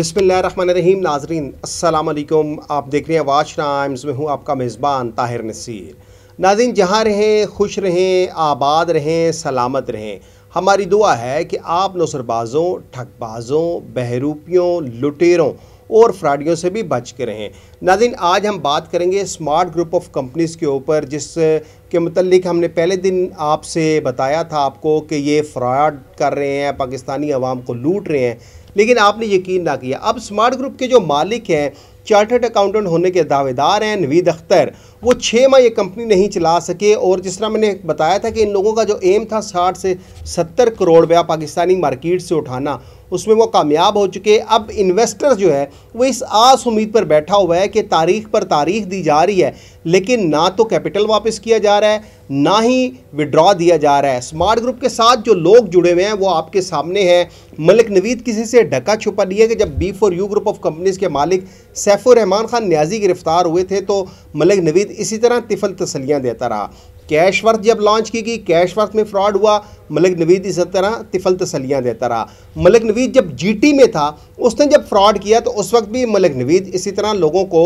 रहीम नाजरीन असलकुम आप देख रहे हैं वाच टाइम्स में हूँ आपका मेज़बान ताहिर नसीर नाजिन जहाँ रहें खुश रहें आबाद रहें सलामत रहें हमारी दुआ है कि आप नसरबाज़ों ठगबाज़ों बहरूपियों लुटेरों और फ्राडियों से भी बच के रहें नाजिन आज हम बात करेंगे स्मार्ट ग्रुप ऑफ कंपनीज़ के ऊपर जिस के मतलब हमने पहले दिन आपसे बताया था आपको कि ये फ्रॉड कर रहे हैं पाकिस्तानी आवाम को लूट रहे हैं लेकिन आपने यकीन ना किया अब स्मार्ट ग्रुप के जो मालिक हैं चार्टर्ड अकाउंटेंट होने के दावेदार हैं नवीद अख्तर वो छः माह ये कंपनी नहीं चला सके और जिस तरह मैंने बताया था कि इन लोगों का जो एम था साठ से सत्तर करोड़ रुपया पाकिस्तानी मार्केट से उठाना उसमें वो कामयाब हो चुके अब इन्वेस्टर जो है वो इस आस उम्मीद पर बैठा हुआ है कि तारीख पर तारीख दी जा रही है लेकिन ना तो कैपिटल वापस किया जा रहा है ना ही विड्रॉ दिया जा रहा है स्मार्ट ग्रुप के साथ जो लोग जुड़े हुए हैं वो आपके सामने हैं मलिक नवीद किसी से ढका छुपा नहीं है कि जब B four U group of companies के मालिक सैफुररहमान खान न्याजी गिरफ्तार हुए थे तो मलिक नवीद इसी तरह तिफल तसलियाँ देता रहा कैश वर्थ जब लॉन्च की गई कैश वर्थ में फ्रॉड हुआ मलिक नवीद इस तरह तिफल तसलियाँ देता रहा मलिक नवीद जब जीटी में था उसने जब फ्रॉड किया तो उस वक्त भी मलिक नवीद इसी तरह लोगों को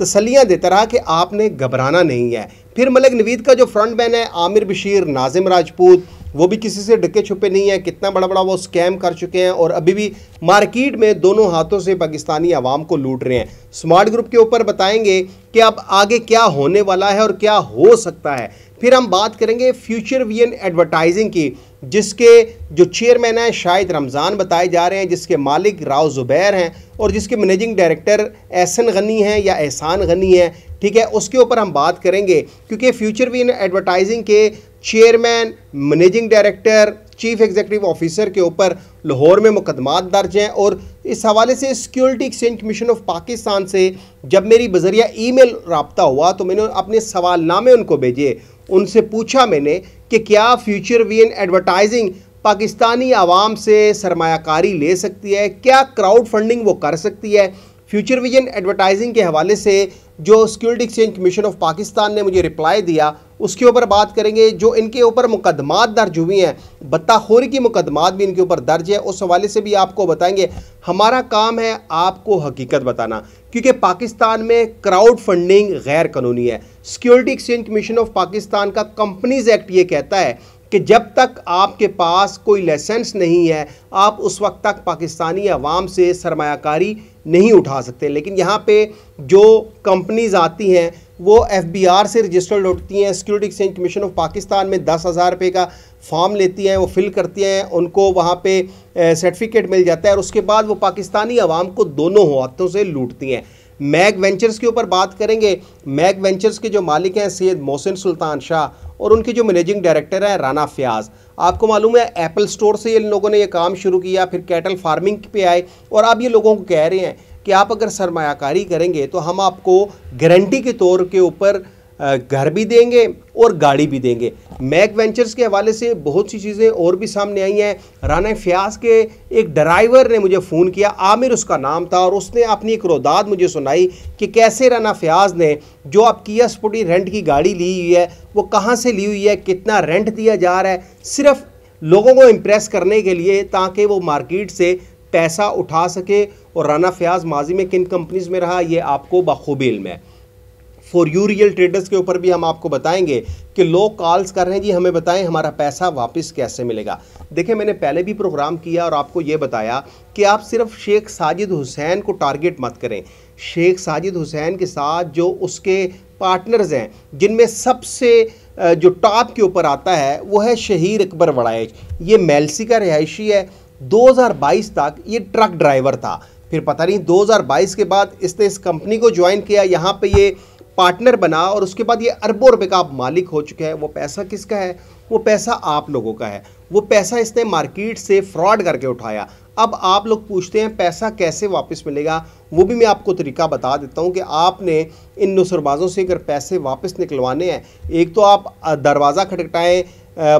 तसलियाँ देता रहा कि आपने घबराना नहीं है फिर मलिक नवीद का जो फ्रंट मैन है आमिर बशीर नाजिम राजपूत वो भी किसी से डके छुपे नहीं है कितना बड़ा बड़ा वो स्कैम कर चुके हैं और अभी भी मार्केट में दोनों हाथों से पाकिस्तानी आवाम को लूट रहे हैं स्मार्ट ग्रुप के ऊपर बताएंगे कि अब आगे क्या होने वाला है और क्या हो सकता है फिर हम बात करेंगे फ्यूचर वियन एडवर्टाइजिंग की जिसके जो चेयरमैन हैं शाहिद रमज़ान बताए जा रहे हैं जिसके मालिक राव ज़ुबैर हैं और जिसके मैनेजिंग डायरेक्टर एहसन गनी हैं या एहसान गनी हैं ठीक है उसके ऊपर हम बात करेंगे क्योंकि फ्यूचर वियन एडवर्टाइजिंग के chairman managing director chief executive officer के ऊपर लाहौर में मुकदमात दर्ज हैं और इस हवाले से security exchange commission of Pakistan से जब मेरी बजरिया ईमेल रबता हुआ तो मैंने अपने सवाल नामे उनको भेजे उनसे पूछा मैंने कि क्या future V N advertising Pakistani आवाम से सरमाकारी ले सकती है क्या क्राउड फंडिंग वो कर सकती है फ्यूचर विजन एडवर्टाइजिंग के हवाले से जो security exchange commission of Pakistan ने मुझे रिप्लाई दिया उसके ऊपर बात करेंगे जो इनके ऊपर मुकदमात दर्ज हुए हैं बत्ताखोरी की मुकदमात भी इनके ऊपर दर्ज है उस हवाले से भी आपको बताएंगे हमारा काम है आपको हकीकत बताना क्योंकि पाकिस्तान में क्राउड फंडिंग गैर कानूनी है security exchange commission of Pakistan का कंपनीज एक्ट ये कहता है कि जब तक आपके पास कोई लाइसेंस नहीं है आप उस वक्त तक पाकिस्तानी अवाम से सरमाकारी नहीं उठा सकते लेकिन यहाँ पे जो कंपनीज़ आती हैं वो एफ बी आर से रजिस्टर्ड होती हैं security exchange commission of Pakistan में दस हज़ार रुपये का फॉर्म लेती हैं वो फिल करती हैं उनको वहाँ पे सर्टिफिकेट मिल जाता है और उसके बाद वो पाकिस्तानी अवाम को दोनों हाथों से लूटती हैं मैग वेंचर्स के ऊपर बात करेंगे मैग वेंचर्स के जो मालिक हैं सैद मोहसिन सुल्तान शाह और उनके जो मैनेजिंग डायरेक्टर हैं राना फ्याज आपको मालूम है एप्पल स्टोर से इन लोगों ने ये काम शुरू किया फिर कैटल फार्मिंग पे आए और आप ये लोगों को कह रहे हैं कि आप अगर सरमाकारी करेंगे तो हम आपको गारंटी के तौर के ऊपर घर भी देंगे और गाड़ी भी देंगे मैक वेंचर्स के हवाले से बहुत सी चीज़ें और भी सामने आई हैं राना फयाज के एक ड्राइवर ने मुझे फ़ोन किया आमिर उसका नाम था और उसने अपनी एक रोदाद मुझे सुनाई कि कैसे राना फ्याज ने जो आप किया स्पोटी रेंट की गाड़ी ली हुई है वो कहाँ से ली हुई है कितना रेंट दिया जा रहा है सिर्फ लोगों को इम्प्रेस करने के लिए ताकि वो मार्केट से पैसा उठा सके और राना फ्याज माजी में किन कंपनीज़ में रहा ये आपको बखूबी में है फॉर यू रियल ट्रेडर्स के ऊपर भी हम आपको बताएंगे कि लोग कॉल्स कर रहे हैं जी हमें बताएं हमारा पैसा वापस कैसे मिलेगा देखिए मैंने पहले भी प्रोग्राम किया और आपको ये बताया कि आप सिर्फ शेख साजिद हुसैन को टारगेट मत करें शेख साजिद हुसैन के साथ जो उसके पार्टनर्स हैं जिनमें सबसे जो टॉप के ऊपर आता है वो है शहीर अकबर वड़ाइज ये मेलसी का रिहायशी है 2022 तक ये ट्रक ड्राइवर था फिर पता नहीं 2022 के बाद इसने इस कंपनी को ज्वाइन किया यहाँ पे ये पार्टनर बना और उसके बाद ये अरबों रुपए का आप मालिक हो चुके हैं वो पैसा किसका है वो पैसा आप लोगों का है वो पैसा इसने मार्केट से फ्रॉड करके उठाया अब आप लोग पूछते हैं पैसा कैसे वापस मिलेगा वो भी मैं आपको तरीका बता देता हूँ कि आपने इन नुसरबाज़ों से अगर पैसे वापस निकलवाने हैं एक तो आप दरवाज़ा खटखटाएँ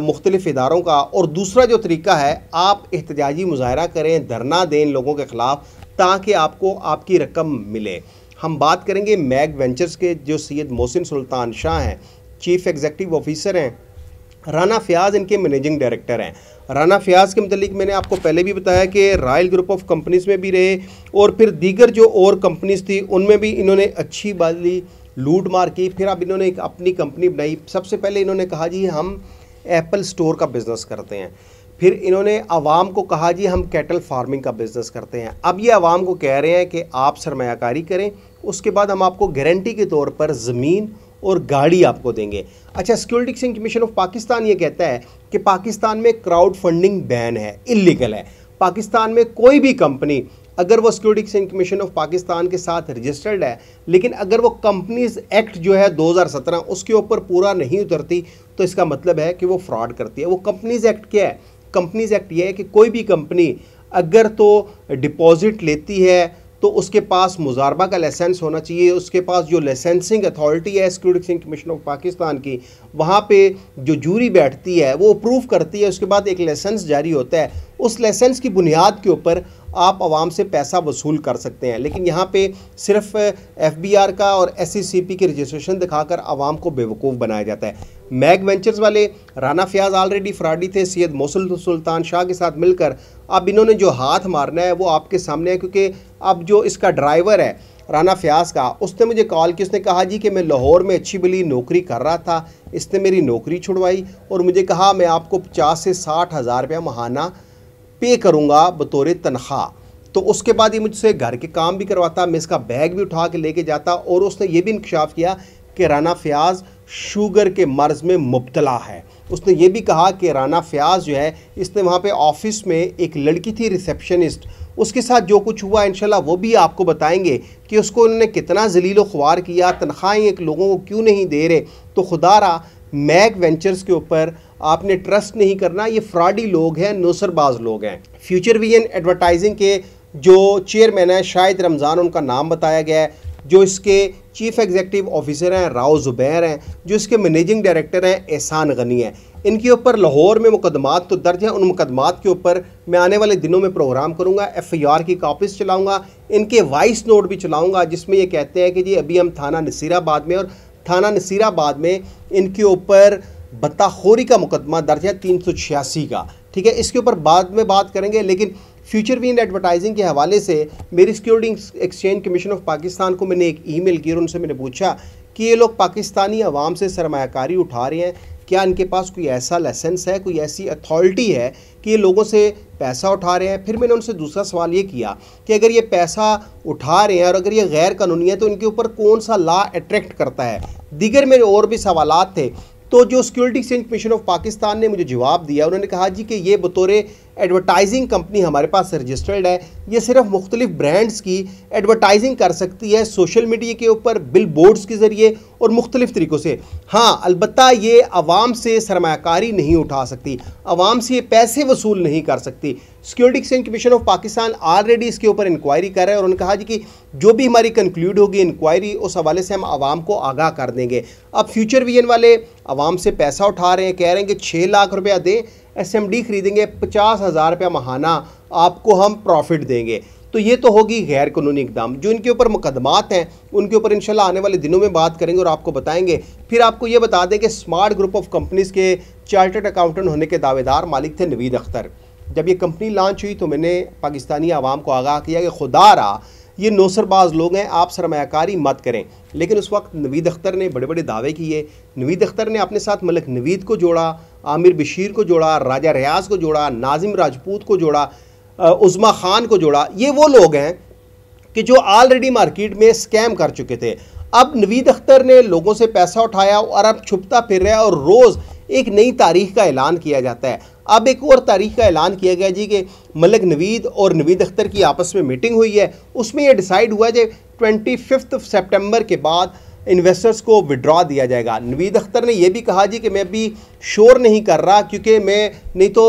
मुख्तलिफ़ इदारों का और दूसरा जो तरीका है आप एहतजाजी मुजाहरा करें धरना दें लोगों के ख़िलाफ़ ताकि आपको आपकी रकम मिले हम बात करेंगे मैग वेंचर्स के जो सैयद मोहसिन सुल्तान शाह हैं चीफ एग्जेक्टिव ऑफिसर हैं राना फयाज इनके मैनेजिंग डायरेक्टर हैं राना फयाज के मतलब मैंने आपको पहले भी बताया कि रॉयल ग्रुप ऑफ कंपनीज़ में भी रहे और फिर दीगर जो और कंपनीज़ थी उनमें भी इन्होंने अच्छी बाजी लूट मार की फिर अब इन्होंने एक अपनी कंपनी बनाई सबसे पहले इन्होंने कहा जी हम एप्पल स्टोर का बिज़नेस करते हैं फिर इन्होंने आवाम को कहा जी हम कैटल फार्मिंग का बिज़नेस करते हैं अब ये आवाम को कह रहे हैं कि आप सरमाकारी करें उसके बाद हम आपको गारंटी के तौर पर ज़मीन और गाड़ी आपको देंगे अच्छा security exchange commission of Pakistan ये कहता है कि पाकिस्तान में क्राउड फंडिंग बैन है इलीगल है पाकिस्तान में कोई भी कंपनी अगर वो security exchange commission of Pakistan के साथ रजिस्टर्ड है लेकिन अगर वो कंपनीज एक्ट जो है 2017 उसके ऊपर पूरा नहीं उतरती तो इसका मतलब है कि वो फ्रॉड करती है वो कंपनीज एक्ट क्या है कंपनीज एक्ट ये है कि कोई भी कंपनी अगर तो डिपॉजिट लेती है तो उसके पास मुजारबा का लाइसेंस होना चाहिए उसके पास जो लाइसेंसिंग अथॉरिटी है सिक्योरिटी कमीशन ऑफ पाकिस्तान की वहाँ पे जो जूरी बैठती है वो अप्रूव करती है उसके बाद एक लाइसेंस जारी होता है उस लाइसेंस की बुनियाद के ऊपर आप आवाम से पैसा वसूल कर सकते हैं लेकिन यहाँ पे सिर्फ एफ का और एस e की रजिस्ट्रेशन दिखाकर आवाम को बेवकूफ़ बनाया जाता है मैग वेंचर्स वाले राना फयाज ऑलरेडी फ्राडी थे सैयद मोसल सुल्तान शाह के साथ मिलकर अब इन्होंने जो हाथ मारना है वो आपके सामने है क्योंकि अब जो इसका ड्राइवर है राना फयाज का उसने मुझे कॉल किया उसने कहा जी कि मैं लाहौर में अच्छी बली नौकरी कर रहा था इसने मेरी नौकरी छुड़वाई और मुझे कहा मैं आपको पचास से साठ हज़ार रुपया महाना पे करूँगा बतौर तनख्वाह तो उसके बाद ये मुझसे घर के काम भी करवाता मैं इसका बैग भी उठा के लेके जाता और उसने ये भी इंकशाफ किया कि राना फयाज शुगर के मर्ज में मुबतला है उसने ये भी कहा कि राना फयाज जो है इसने वहाँ पे ऑफिस में एक लड़की थी रिसेप्शनिस्ट उसके साथ जो कुछ हुआ इनशाला वो भी आपको बताएंगे कि उसको उन्होंने कितना जलील ख्वार किया तनख्वाहें एक लोगों को क्यों नहीं दे रहे तो खुदा रहा मैग वेंचर्स के ऊपर आपने ट्रस्ट नहीं करना ये फ्रॉडी लोग हैं नौसरबाज लोग हैं फ्यूचर विजन एडवर्टाइजिंग के जो चेयरमैन है शायद रमज़ान उनका नाम बताया गया है जो इसके चीफ एग्जेक्टिव ऑफिसर हैं राव ज़ुबैर हैं जो इसके मैनेजिंग डायरेक्टर हैं एहसान गनी हैं इनके ऊपर लाहौर में मुकदमात तो दर्ज हैं उन मुकदमात के ऊपर मैं आने वाले दिनों में प्रोग्राम करूंगा एफआईआर की कापीज़ चलाऊंगा इनके वॉइस नोट भी चलाऊंगा जिसमें ये कहते हैं कि जी अभी हम थाना नसीराबाद में और थाना नसीराबाद में इनके ऊपर बताखोरी का मुकदमा दर्ज है तीन सौ छियासी का ठीक है इसके ऊपर बाद में बात करेंगे लेकिन फ्यूचर वी इन एडवर्टाइजिंग के हवाले से मेरी security exchange commission of Pakistan को मैंने एक ईमेल की और उनसे मैंने पूछा कि ये लोग पाकिस्तानी आवाम से सरमाकारी उठा रहे हैं क्या इनके पास कोई ऐसा लाइसेंस है कोई ऐसी अथॉरिटी है कि ये लोगों से पैसा उठा रहे हैं फिर मैंने उनसे दूसरा सवाल ये किया कि अगर ये पैसा उठा रहे हैं और अगर ये गैर कानूनी है तो इनके ऊपर कौन सा ला अट्रैक्ट करता है दीगर मेरे और भी सवाल थे तो जो security exchange commission of Pakistan ने मुझे जवाब दिया उन्होंने कहा जी कि ये बतौरे एडवर्टाइजिंग कंपनी हमारे पास रजिस्टर्ड है ये सिर्फ मुख्तलिफ ब्रांड्स की एडवर्टाइजिंग कर सकती है सोशल मीडिया के ऊपर बिल बोर्ड्स के ज़रिए और मुख्तलिफ तरीक़ों से हाँ अलबत् ये आवाम से सरमाकारी नहीं उठा सकती आवाम से ये पैसे वसूल नहीं कर सकती security exchange commission of Pakistan already इसके ऊपर इंक्वायरी कर रहा है और उन्होंने कहा जी कि जो भी हमारी कंक्लूड होगी इंक्वायरी उस हवाले से हम आवाम को आगाह कर देंगे अब फ्यूचर विजन वाले आवाम से पैसा उठा रहे हैं कह रहे हैं कि छः लाख रुपया दें एस एम डी खरीदेंगे पचास हज़ार रुपया महाना आपको हम प्रॉफिट देंगे तो ये तो होगी गैर कानूनी इकदाम जो इनके ऊपर मुकदमात हैं उनके ऊपर इंशाल्लाह आने वाले दिनों में बात करेंगे और आपको बताएंगे फिर आपको ये बता दें कि स्मार्ट ग्रुप ऑफ कंपनीज़ के चार्टर्ड अकाउंटेंट होने के दावेदार मालिक थे नवीद अख्तर जब ये कंपनी लॉन्च हुई तो मैंने पाकिस्तानी आवाम को आगाह किया कि खुदा रहा ये नौसरबाज लोग हैं आप सरमाकारी मत करें लेकिन उस वक्त नवीद अख्तर ने बड़े बड़े दावे किए नवीद अख्तर ने अपने साथ मलिक नवीद को जोड़ा आमिर बशीर को जोड़ा राजा रियाज को जोड़ा नाजिम राजपूत को जोड़ा उज़मा ख़ान को जोड़ा ये वो लोग हैं कि जो ऑलरेडी मार्केट में स्कैम कर चुके थे अब नवीद अख्तर ने लोगों से पैसा उठाया और अब छुपता फिर रहा है और रोज़ एक नई तारीख का ऐलान किया जाता है अब एक और तारीख का ऐलान किया गया जी कि मलक नवीद और नवीद अख्तर की आपस में मीटिंग हुई है उसमें यह डिसाइड हुआ है कि ट्वेंटी फिफ्थ सेप्टेम्बर के बाद इन्वेस्टर्स को विड्रॉ दिया जाएगा नवीद अख्तर ने यह भी कहा जी कि मैं अभी शोर नहीं कर रहा क्योंकि मैं नहीं तो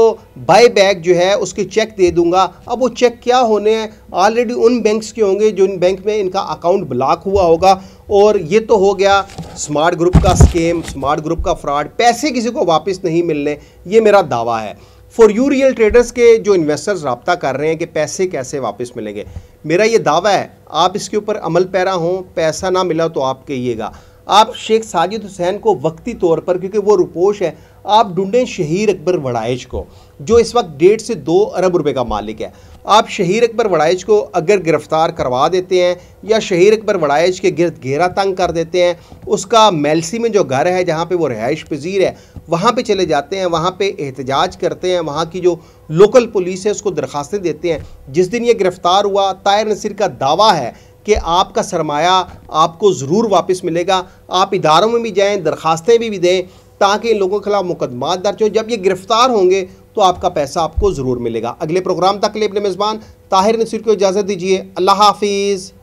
बाई बैक जो है उसके चेक दे दूंगा अब वो चेक क्या होने हैं ऑलरेडी उन बैंक्स के होंगे जो इन बैंक में इनका अकाउंट ब्लॉक हुआ होगा और ये तो हो गया स्मार्ट ग्रुप का स्केम स्मार्ट ग्रुप का फ्रॉड पैसे किसी को वापस नहीं मिलने ये मेरा दावा है फॉर यू रियल ट्रेडर्स के जो इन्वेस्टर्स रबता कर रहे हैं कि पैसे कैसे वापस मिलेंगे मेरा ये दावा है आप इसके ऊपर अमल पैरा हों पैसा ना मिला तो आप कहिएगा आप शेख साजिद हुसैन को वक्ती तौर पर क्योंकि वो रुपोश है आप ढूंढें शहीर अकबर वड़ाइज को जो इस वक्त डेढ़ से दो अरब रुपए का मालिक है आप शहीर अकबर वड़ाइज को अगर गिरफ़्तार करवा देते हैं या शहीर अकबर वड़ाइज के गिरद घेरा तंग कर देते हैं उसका मेलसी में जो घर है जहाँ पे वो रहायश पजीर है वहाँ पे चले जाते हैं वहाँ पे एहतजाज करते हैं वहाँ की जो लोकल पुलिस है उसको दरखास्तें देते हैं जिस दिन ये गिरफ़्तार हुआ तायर नसीर का दावा है कि आपका सरमाया आपको ज़रूर वापस मिलेगा आप इदारों में भी जाएँ दरख्वास्तें भी, भी दें ताकि इन लोगों के खिलाफ मुकदमा दर्ज हो जब ये गिरफ़्तार होंगे तो आपका पैसा आपको ज़रूर मिलेगा अगले प्रोग्राम तक के लिए अपने मेज़बान ताहिर नसीर को इजाज़त दीजिए अल्लाह हाफिज़